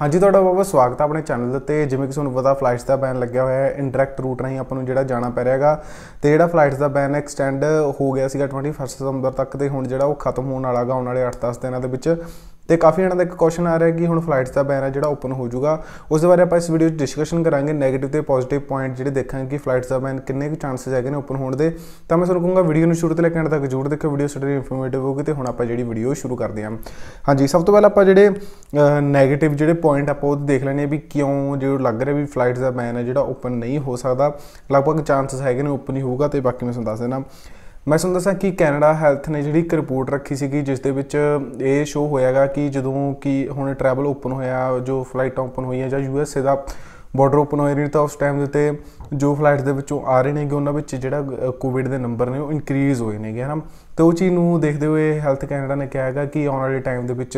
ਹਾਂਜੀ ਤੁਹਾਡਾ ਬਹੁਤ ਬਹੁਤ ਸਵਾਗਤ ਹੈ ਆਪਣੇ ਚੈਨਲ ਤੇ ਜਿਵੇਂ ਕਿ ਤੁਹਾਨੂੰ ਪਤਾ ਫਲਾਈਟਸ ਦਾ ਬੈਨ ਲੱਗਿਆ ਹੋਇਆ ਹੈ ਇਨਡਾਇਰੈਕਟ ਰੂਟ ਰਾਹੀਂ ਆਪਾਂ ਨੂੰ ਜਿਹੜਾ ਜਾਣਾ ਪੈ ਰਿਹਾਗਾ ਤੇ ਜਿਹੜਾ ਫਲਾਈਟਸ ਦਾ ਬੈਨ ਐਕਸਟੈਂਡ ਹੋ ਗਿਆ ਸੀਗਾ 21 ਸਤੰਬਰ ਤੱਕ ਤੇ ਹੁਣ ਜਿਹੜਾ ਉਹ ਖਤਮ ਹੋਣ ਵਾਲਾਗਾ ਆਉਣ ਵਾਲੇ 8-10 ਦਿਨਾਂ ਦੇ ਵਿੱਚ ਤੇ ਕਾਫੀ ਜਣਾਂ ਦਾ ਇੱਕ ਕੁਐਸਚਨ ਆ ਰਿਹਾ ਕਿ ਹੁਣ ਫਲਾਈਟਸ ਦਾ ਬੈਨ ਹੈ ਜਿਹੜਾ ਓਪਨ ਹੋ ਜਾਊਗਾ ਉਸ ਦੇ ਬਾਰੇ ਆਪਾਂ ਇਸ ਵੀਡੀਓ 'ਚ ਡਿਸਕਸ਼ਨ ਕਰਾਂਗੇ ਨੈਗੇਟਿਵ ਤੇ ਪੋਜ਼ਿਟਿਵ ਪੁਆਇੰਟ ਜਿਹੜੇ ਦੇਖਾਂਗੇ ਕਿ ਫਲਾਈਟਸ ਦਾ ਬੈਨ ਕਿੰਨੇ ਕੁ ਚਾਂਸਸ ਹੈਗੇ ਨੇ ਓਪਨ ਹੋਣ ਦੇ ਤਾਂ ਮੈਂ ਤੁਹਾਨੂੰ ਕਹੂੰਗਾ ਵੀਡੀਓ ਨੂੰ ਸ਼ੁਰੂ ਤੋਂ ਲੈ ਕੇ ਅੰਤ ਤੱਕ ਜ਼ਰੂਰ ਦੇਖੋ ਵੀਡੀਓ ਸਟਰੀ ਇਨਫੋਰਮੇਟਿਵ ਹੋਊਗੀ ਤੇ ਹੁਣ ਆਪਾਂ ਜਿਹੜੀ ਵੀਡੀਓ ਸ਼ੁਰੂ ਕਰਦੇ ਹਾਂ ਹਾਂਜੀ ਸਭ ਤੋਂ ਪਹਿਲਾਂ ਆਪਾਂ ਜਿਹੜੇ ਨੈਗੇਟਿਵ ਜਿਹੜੇ ਪੁਆਇੰਟ ਆਪਾਂ ਉਹ ਦੇਖ ਲੈਣੇ ਵੀ ਕਿਉਂ ਜਿਹੜਾ ਲੱਗ ਰਿਹਾ ਵੀ ਫਲਾਈਟਸ ਦਾ ਬੈਨ ਹੈ ਜਿਹੜਾ ਓਪਨ ਨਹੀਂ ਹੋ ਸਕਦਾ ਲਗਭਗ ਚਾਂਸਸ ਹੈਗੇ ਨੇ ਓਪਨ ਹੀ ਹੋਊਗਾ ਤੇ ਬਾਕੀ ਮੈਂ ਤੁਹਾਨੂੰ ਦੱਸ ਦੇਣਾ ਮੈਂ ਤੁਹਾਨੂੰ ਦੱਸਾਂ ਕਿ ਕੈਨੇਡਾ ਹੈਲਥ ਨੇ ਜਿਹੜੀ ਇੱਕ ਰਿਪੋਰਟ ਰੱਖੀ ਸੀਗੀ ਜਿਸ ਦੇ ਵਿੱਚ ਇਹ ਸ਼ੋ ਹੋਇਆਗਾ ਕਿ ਜਦੋਂ ਕਿ ਹੁਣ ਟਰੈਵਲ ਓਪਨ ਹੋਇਆ ਜੋ ਫਲਾਈਟਾਂ ਓਪਨ ਹੋਈਆਂ ਜਾਂ ਯੂਐਸਏ ਦਾ ਬਾਰਡਰ ਓਪਨ ਹੋਇਆ ਰਿਹਾ ਤਾਂ ਉਸ ਟਾਈਮ ਦੇ ਤੇ ਜੋ ਫਲਾਈਟ ਦੇ ਵਿੱਚੋਂ ਆ ਰਹੇ ਨੇਗੇ ਉਹਨਾਂ ਵਿੱਚ ਜਿਹੜਾ ਕੋਵਿਡ ਦੇ ਨੰਬਰ ਨੇ ਉਹ ਇਨਕਰੀਜ਼ ਹੋਏ ਨੇਗੇ ਹਨਾ ਤੇ ਉਹ ਚੀਜ਼ ਨੂੰ ਦੇਖਦੇ ਹੋਏ ਹੈਲਥ ਕੈਨੇਡਾ ਨੇ ਕਿਹਾ ਹੈਗਾ ਕਿ ਆਉਣ ਵਾਲੇ ਟਾਈਮ ਦੇ ਵਿੱਚ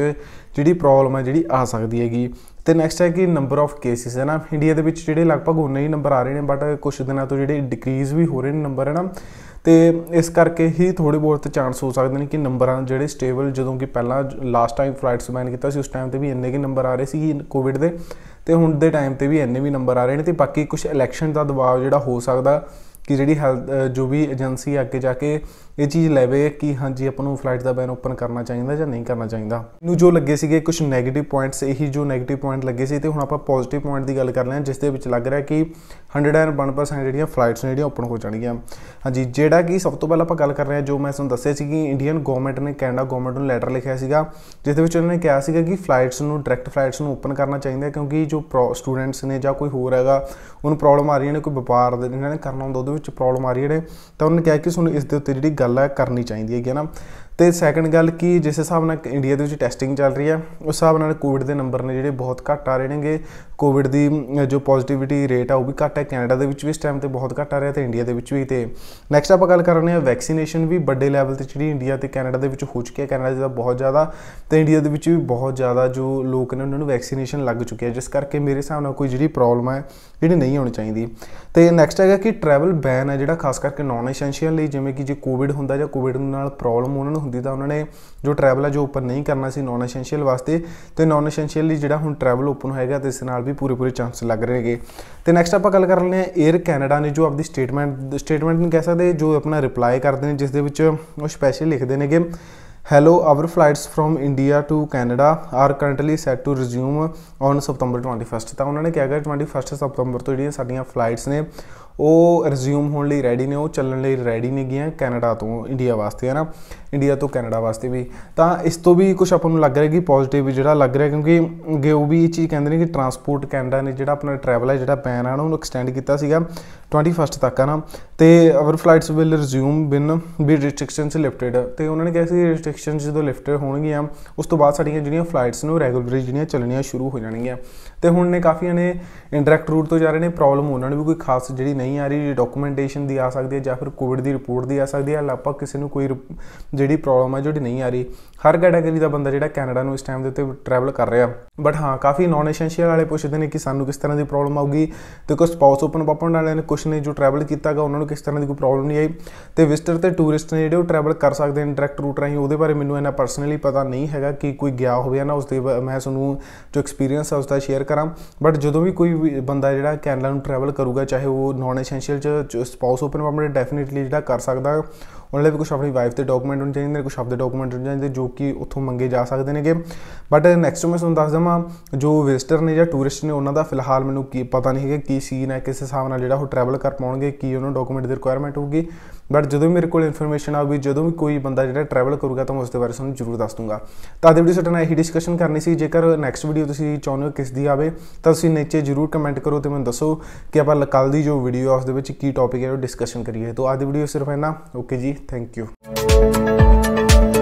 ਜਿਹੜੀ ਪ੍ਰੋਬਲਮ ਹੈ ਜਿਹੜੀ ਆ ਸਕਦੀ ਹੈਗੀ ਤੇ ਨੈਕਸਟ ਹੈ ਕਿ ਨੰਬਰ ਆਫ ਕੇਸਿਸ ਹੈ ਨਾ ਇੰਡੀਆ ਦੇ ਵਿੱਚ ਜਿਹੜੇ ਲਗਭਗ ਉਨੇ ਹੀ ਨੰਬਰ ਆ ਰਹੇ ਨੇ ਬਟ ਕੁਝ ਦਿਨਾਂ ਤੋਂ ਜਿਹੜੇ ਡਿਕਰੀਜ਼ ਵੀ ਹੋ ਰਹੇ ਨੇ ਨੰਬਰ ਹੈ ਨਾ ਤੇ ਇਸ ਕਰਕੇ ਹੀ ਥੋੜੇ ਬਹੁਤ ਚਾਂਸ ਹੋ ਸਕਦੇ ਨੇ ਕਿ ਨੰਬਰਾਂ ਜਿਹੜੇ ਸਟੇਬਲ ਜਦੋਂ ਕਿ ਪਹਿਲਾਂ ਲਾਸਟ ਟਾਈਮ ਫਲਾਈਟਸ ਬੈਨ ਕੀਤਾ ਸੀ ਉਸ ਟਾਈਮ ਤੇ ਵੀ ਇੰਨੇ ਕੀ ਨੰਬਰ ਆ ਰਹੇ ਸੀ ਕੋਵਿਡ ਦੇ ਤੇ ਹੁਣ ਦੇ ਟਾਈਮ ਤੇ ਵੀ ਇੰਨੇ ਵੀ ਨੰਬਰ ਆ ਰਹੇ ਨੇ ਤੇ ਬਾਕੀ ਕੁਝ ਇਲੈਕਸ਼ਨ ਦਾ ਦਬਾਅ ਜਿਹੜਾ ਹੋ ਸਕਦਾ ਕਿ ਜਿਹੜੀ ਹੈਲਥ ਜੋ ਵੀ ਏਜੰਸੀ ਅੱਗੇ ਜਾ ਕੇ ਇਹ ਚੀਜ਼ ਲੈਵੇ ਕਿ ਹਾਂਜੀ ਆਪਾਂ ਨੂੰ ਫਲਾਈਟ ਦਾ ਬੈਨ ਓਪਨ ਕਰਨਾ ਚਾਹੀਦਾ ਜਾਂ ਨਹੀਂ ਕਰਨਾ ਚਾਹੀਦਾ ਨੂੰ ਜੋ ਲੱਗੇ ਸੀਗੇ ਕੁਝ 네ਗੇਟਿਵ ਪੁਆਇੰਟਸ ਇਹੀ ਜੋ 네ਗੇਟਿਵ ਪੁਆਇੰਟ ਲੱਗੇ ਸੀ ਤੇ ਹੁਣ ਆਪਾਂ ਪੋਜ਼ਿਟਿਵ ਪੁਆਇੰਟ ਦੀ ਗੱਲ ਕਰ ਲੈਂਦੇ ਹਾਂ ਜਿਸ ਦੇ ਵਿੱਚ ਲੱਗ ਰਿਹਾ ਕਿ 101% ਜਿਹੜੀਆਂ ਫਲਾਈਟਸ ਨੇ ਜਿਹੜੀਆਂ ਓਪਨ ਹੋ ਜਾਣਗੀਆਂ ਹਾਂਜੀ ਜਿਹੜਾ ਕਿ ਸਭ ਤੋਂ ਪਹਿਲਾਂ ਆਪਾਂ ਗੱਲ ਕਰ ਰਹੇ ਹਾਂ ਜੋ ਮੈਂ ਤੁਹਾਨੂੰ ਦੱਸਿਆ ਸੀ ਕਿ ਇੰਡੀਅਨ ਗਵਰਨਮੈਂਟ ਨੇ ਕੈਨੇਡਾ ਗਵਰਨਮੈਂਟ ਨੂੰ ਲੈਟਰ ਲਿਖਿਆ ਸੀਗਾ ਜਿਸ ਦੇ ਵਿੱਚ ਉਹਨਾਂ ਨੇ ਕਿਹਾ ਸੀਗਾ ਕਿ ਫਲਾਈਟਸ ਨੂੰ ਡਾਇਰੈਕਟ ਫਲਾਈਟਸ ਨੂੰ ਓਪਨ ਕਰਨਾ ਚਾਹੀਦਾ ਕਿਉਂਕਿ ਜੋ ਸਟੂਡੈਂਟਸ ਨੇ ਜਾਂ ਕੋਈ ਹੋਰ ਹੈਗਾ ਉਹਨੂੰ ਪ੍ਰੋਬਲਮ ਆ ਰਹੀ ਹੈ ਨੇ ਕੋਈ ਵਪਾਰ ਇਹਨਾਂ ਨੇ ਕਰਨਾ ਹੁੰਦਾ ਉਹਦੇ ਵਿੱਚ ਪ੍ਰੋਬਲਮ ਆ ਰਹੀ ਹੈ ਤਾਂ ਉਹਨਾਂ ਨੇ ਕਿਹਾ ਕਿ ਤੁਹਾਨੂੰ ਇਸ ਦੇ ਉੱਤੇ ਜਿਹੜੀ ਗੱਲ ਹੈ ਕਰਨੀ ਚਾਹੀਦੀ ਹੈਗੀ ਨਾ ਤੇ ਸੈਕੰਡ ਗੱਲ ਕਿ ਜਿਸ ਹਿਸਾਬ ਨਾਲ ਇੰਡੀਆ ਦੇ ਵਿੱਚ ਟੈਸਟਿੰਗ ਚੱਲ ਰਹੀ ਹੈ ਉਸ ਹਿਸਾਬ ਨਾਲ ਕੋਵਿਡ ਦੇ ਨੰਬਰ ਨੇ ਜਿਹੜੇ ਬਹੁਤ ਘੱਟ ਆ ਰਹੇ ਨੇਗੇ ਕੋਵਿਡ ਦੀ ਜੋ ਪੋਜ਼ਿਟਿਵਿਟੀ ਰੇਟ ਆ ਉਹ ਵੀ ਘੱਟ ਹੈ ਕੈਨੇਡਾ ਦੇ ਵਿੱਚ ਵੀ ਇਸ ਟਾਈਮ ਤੇ ਬਹੁਤ ਘੱਟ ਆ ਰਿਹਾ ਤੇ ਇੰਡੀਆ ਦੇ ਵਿੱਚ ਵੀ ਤੇ ਨੈਕਸਟ ਆਪਾਂ ਗੱਲ ਕਰਨੀ ਹੈ ਵੈਕਸੀਨੇਸ਼ਨ ਵੀ ਵੱਡੇ ਲੈਵਲ ਤੇ ਜਿਹੜੀ ਇੰਡੀਆ ਤੇ ਕੈਨੇਡਾ ਦੇ ਵਿੱਚ ਹੋ ਚੁੱਕੀ ਹੈ ਕੈਨੇਡਾ ਦਾ ਬਹੁਤ ਜ਼ਿਆਦਾ ਤੇ ਇੰਡੀਆ ਦੇ ਵਿੱਚ ਵੀ ਬਹੁਤ ਜ਼ਿਆਦਾ ਜੋ ਲੋਕ ਨੇ ਉਹਨਾਂ ਨੂੰ ਵੈਕਸੀਨੇਸ਼ਨ ਲੱਗ ਚੁੱਕੀ ਹੈ ਜਿਸ ਕਰਕੇ ਮੇਰੇ ਹਿਸਾਬ ਨਾਲ ਕੋਈ ਜਿਹੜੀ ਪ੍ਰੋਬਲਮ ਹੈ ਜਿਹੜੀ ਨਹੀਂ ਹੋਣੀ ਚਾਹੀਦੀ ਤੇ ਨੈਕਸਟ ਹੈਗਾ ਕਿ ਟਰੈਵਲ ਬੈਨ ਹੈ ਜਿਹੜਾ ਖਾਸ ਕਰਕੇ ਨਾਨ ਐਸੈਂਸ਼ੀਅਲ ਲਈ ਜਿਵੇਂ ਕਿ ਜੇ ਕੋਵਿਡ ਹੁੰਦਾ ਜਾਂ ਕੋਵਿਡ ਨਾਲ ਪ੍ਰੋਬਲਮ ਉਹਨਾਂ ਨੂੰ ਹੁੰਦੀ ਤਾਂ ਉਹਨਾਂ ਨੇ ਜੋ ਟਰੈਵਲ ਹੈ ਜੋ ਓਪਨ ਨਹੀਂ ਕਰਨਾ ਸੀ ਨਾਨ ਐਸੈਂਸ਼ੀਅਲ ਵਾਸਤੇ ਤੇ ਨਾਨ ਐਸੈਂਸ਼ੀਅਲ ਲਈ ਜਿਹੜਾ ਹੁਣ ਟਰੈਵਲ ਓਪਨ ਹੋਏਗਾ ਤੇ ਇਸ ਨਾਲ ਵੀ ਪੂਰੇ ਪੂਰੇ ਚਾਂਸ ਲੱਗ ਰਹੇਗੇ ਤੇ ਨੈਕਸਟ ਆਪਾਂ ਗੱਲ ਕਰ ਲੈਂਦੇ ਆ 에ਅਰ ਕੈਨੇਡਾ ਨੇ ਜੋ ਆਪਦੀ ਸਟੇਟਮੈਂਟ ਸਟੇਟਮੈਂਟ ਨੂੰ ਕਹਿ ਸਕਦੇ ਜੋ ਆਪਣਾ ਰਿਪਲਾਈ ਕਰਦੇ ਨੇ ਜਿਸ ਦੇ ਵਿੱਚ ਉਹ ਸਪੈਸ਼ਲ ਲਿਖਦੇ ਨੇਗੇ hello our flights from India to Canada are currently set to resume on September 21st ਤਾਂ ਉਹਨਾਂ ਨੇ ਕਿਹਾ ਗਿਆ 21 ਸਪਟੰਬਰ ਤੋਂ ਜਿਹੜੀਆਂ ਸਾਡੀਆਂ ਫਲਾਈਟਸ ਨੇ ਉਹ ਰਿਜ਼ਿਊਮ ਹੋਣ ਲਈ ਰੈਡੀ ਨੇ ਉਹ ਚੱਲਣ ਲਈ ਰੈਡੀ ਨੇ ਗਿਆ ਕੈਨੇਡਾ ਤੋਂ ਇੰਡੀਆ ਵਾਸਤੇ ਹੈ ਨਾ ਇੰਡੀਆ ਤੋਂ ਕੈਨੇਡਾ ਵਾਸਤੇ ਵੀ ਤਾਂ ਇਸ ਤੋਂ ਵੀ ਕੁਝ ਆਪਾਂ ਨੂੰ ਲੱਗ ਰਿਹਾ ਕਿ ਪੋਜ਼ਿਟਿਵ ਜਿਹੜਾ ਲੱਗ ਰਿਹਾ ਕਿਉਂਕਿ ਗੇ ਉਹ ਵੀ ਇਹ ਚੀਜ਼ ਕਹਿੰਦੇ ਨੇ ਕਿ ਟਰਾਂਸਪੋਰਟ ਕੈਨੇਡਾ ਨੇ ਜਿਹੜਾ ਆਪਣਾ ਟਰੈਵਲ ਹੈ ਜਿਹੜਾ ਬੈਨ ਆ ਉਹਨੂੰ ਐਕਸਟੈਂਡ ਕੀਤਾ ਸੀਗਾ 21st ਤੱਕ ਆ ਨਾ ਤੇ our flights will resume been be restrictions lifted ਤੇ ਉਹਨਾਂ ਨੇ ਕਿਹਾ ਸੀ ਰੈਸਟ੍ਰਿਕਸ਼ਨ ਜਦੋਂ ਲਿਫਟਡ ਹੋਣਗੀਆਂ ਉਸ ਤੋਂ ਬਾਅਦ ਸਾਡੀਆਂ ਜਿਹੜੀਆਂ ਫਲਾਈਟਸ ਨੂੰ ਰੈਗੂਲਰ ਜਿਹੜੀਆਂ ਚੱਲਣੀਆਂ ਸ਼ੁਰੂ ਹੋ ਜਾਣਗੀਆਂ ਤੇ ਹੁਣ ਨੇ ਕਾਫੀਆਂ ਨੇ ਇਨਡਾਇਰੈਕਟ ਰੂਟ ਤੋਂ ਜਾ ਰਹੇ ਨੇ ਪ੍ਰੋਬਲਮ ਉਹਨਾਂ ਨੂੰ ਵੀ ਕੋਈ ਖਾਸ ਜਿਹੜੀ ਨਹੀਂ ਆ ਰਹੀ ਡਾਕੂਮੈਂਟੇਸ਼ਨ ਦੀ ਆ ਸਕਦੀ ਹੈ ਜਾਂ ਫਿਰ ਕੋਵਿਡ ਦੀ ਰਿਪੋਰਟ ਦੀ ਆ ਸਕਦੀ ਹੈ ਲਗਭਗ ਕਿਸੇ ਨੂੰ ਕੋਈ ਜਿਹੜੀ ਪ੍ਰੋਬਲਮ ਹੈ ਜਿਹੜੀ ਨਹੀਂ ਆ ਰਹੀ ਹਰ ਕੈਟਾਗਰੀ ਦਾ ਬੰਦਾ ਜਿਹੜਾ ਕੈਨੇਡਾ ਨੂੰ ਇਸ ਟਾਈਮ ਦੇ ਉੱਤੇ ਟਰੈਵਲ ਕਰ ਰਿਹਾ ਬਟ ਹਾਂ ਕਾਫੀ ਨਾਨ ਐਸੈਂਸ਼ੀਅਲ ਵਾਲੇ ਪੁੱਛਦੇ ਨੇ ਕਿ ਸਾਨੂੰ ਕਿਸ ਤਰ੍ਹਾਂ ਦੀ ਪ੍ਰੋਬਲਮ ਆਊਗੀ ਤੇ ਕੁਝ ਸਪਾਊਸ ਓਪਨ ਪਾਪਨ ਵਾਲਿਆਂ ਨੇ ਕੁਝ ਨਹੀਂ ਜੋ ਟਰੈਵਲ ਕੀਤਾਗਾ ਉਹਨਾਂ ਨੂੰ ਕਿਸ ਤਰ੍ਹਾਂ ਦੀ ਕੋਈ ਪ੍ਰੋਬਲਮ ਨਹੀਂ ਆਈ ਤੇ ਵਿਜ਼ਟਰ ਤੇ ਟੂਰਿਸਟ ਨੇ ਜਿਹੜੇ ਉਹ ਟਰੈਵਲ ਕਰ ਸਕਦੇ ਨੇ ਡਾਇਰੈਕਟ ਰੂਟ ਰਾਹੀਂ ਉਹਦੇ ਬਾਰੇ ਮੈਨੂੰ ਇਹਨਾਂ ਪਰਸਨਲੀ ਪਤਾ ਨਹੀਂ ਹੈਗਾ ਕਿ ਕੋਈ ਗਿਆ ਹੋਵੇ ਨਾ ਉਸ ਦੇ ਮੈਂ ਤੁਹਾਨੂੰ ਜੋ ਐਕਸਪੀਰੀਅੰਸ ਹੈ ਉਸ ਦਾ ਸ਼ੇਅਰ ਕਰਾਂ ਬਟ ਜਦੋਂ ਵੀ ਕੋਈ ਬੰਦਾ ਜਿਹੜਾ ਕੈਨੇਡਾ ਨੂੰ ਟਰੈਵਲ ਕਰੂਗਾ ਚਾਹੇ ਉਹ ਨਾਨ ਐਸੈਂਸ਼ੀਅਲ ਚ ਸਪਾਊਸ ਓਪਨ ਪਾਪਣ ਡੈਫੀਨਿਟਲੀ ਜਿਹੜਾ ਕਰ ਸਕਦਾ ਉਹਨਾਂ ਲਈ ਵੀ ਕੁਝ ਆਪਣੀ ਵਾਈਫ ਦੇ ਡਾਕੂਮੈਂਟ ਹੋਣੇ ਚਾਹੀਦੇ ਨੇ ਕੁਝ ਆਪਣੇ ਡਾਕੂਮੈਂਟ ਹੋਣੇ ਚਾਹੀਦੇ ਜੋ ਕਿ ਉੱਥੋਂ ਮੰਗੇ ਜਾ ਸਕਦੇ ਨੇਗੇ ਬਟ ਨੈਕਸਟ ਮੈਂ ਤੁਹਾਨੂੰ ਦੱਸ ਦਵਾਂ ਜੋ ਵਿਜ਼ਟਰ ਨੇ ਜਾਂ ਟੂਰਿਸਟ ਨੇ ਉਹਨਾਂ ਦਾ ਫਿਲਹਾਲ ਮੈਨੂੰ ਕੀ ਪਤਾ ਨਹੀਂ ਹੈਗਾ ਕੀ ਸੀਨ ਹੈ ਕਿਸ ਹਿਸਾਬ ਨਾਲ ਜਿਹੜਾ ਉਹ ਟਰੈਵਲ ਕਰ ਪਾਉਣਗੇ ਕੀ ਉਹਨਾਂ ਡਾਕੂਮੈਂਟ ਦੀ ਰਿਕੁਆਇਰਮੈਂਟ ਹੋਊਗੀ ਬਟ ਜਦੋਂ ਵੀ ਮੇਰੇ ਕੋਲ ਇਨਫੋਰਮੇਸ਼ਨ ਆਊਗੀ ਜਦੋਂ ਵੀ ਕੋਈ ਬੰਦਾ ਜਿਹੜਾ ਟਰੈਵਲ ਕਰੂਗਾ ਤਾਂ ਮੈਂ ਉਸ ਦੇ ਬਾਰੇ ਤੁਹਾਨੂੰ ਜ਼ਰੂਰ ਦੱਸ ਦੂੰਗਾ ਤਾਂ ਅੱਜ ਦੀ ਵੀਡੀਓ ਸਾਡਾ ਇਹੀ ਡਿਸਕਸ਼ਨ ਕਰਨੀ ਸੀ ਜੇਕਰ ਨੈਕਸਟ ਵੀਡੀਓ ਤੁਸੀਂ ਚਾਹੁੰਦੇ ਹੋ ਕਿਸ ਦੀ ਆਵੇ ਤਾਂ ਤੁਸੀਂ ਨੀਚੇ ਜ਼ਰੂਰ ਕਮੈਂਟ ਕਰੋ ਤੇ ਮੈਨੂੰ ਦੱਸੋ ਕਿ ਆਪਾਂ ਕੱਲ ਦੀ ਜੋ ਵੀਡੀਓ ਆਸ ਦੇ ਵਿੱਚ ਕੀ ਟੌਪਿਕ ਹੈ ਉਹ ਡਿਸਕਸ਼ਨ ਕਰੀਏ ਤਾਂ ਅੱਜ ਦੀ ਵੀਡੀਓ ਸਿਰਫ ਇੰਨਾ ਓਕੇ ਜੀ ਥੈਂਕ ਯੂ